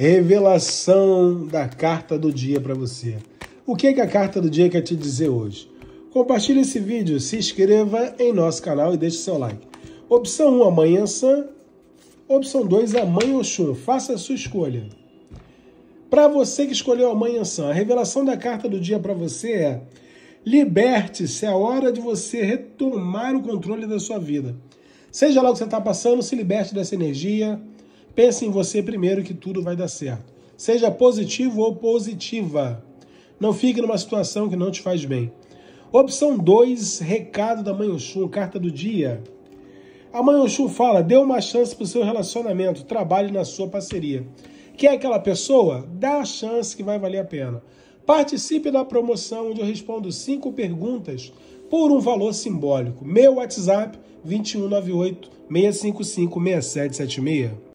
Revelação da carta do dia para você. O que, é que a carta do dia quer te dizer hoje? Compartilhe esse vídeo, se inscreva em nosso canal e deixe seu like. Opção 1, amanhã sã. Opção 2, amanhã Oxum. Faça a sua escolha. Para você que escolheu amanhã sã, a revelação da carta do dia para você é liberte-se, é a hora de você retomar o controle da sua vida. Seja lá o que você está passando, se liberte dessa energia, Pense em você primeiro que tudo vai dar certo. Seja positivo ou positiva. Não fique numa situação que não te faz bem. Opção 2, recado da Mãe Oxum, carta do dia. A Mãe Oxum fala, dê uma chance para o seu relacionamento, trabalhe na sua parceria. Quer aquela pessoa? Dá a chance que vai valer a pena. Participe da promoção onde eu respondo cinco perguntas por um valor simbólico. Meu WhatsApp 2198 655 6776.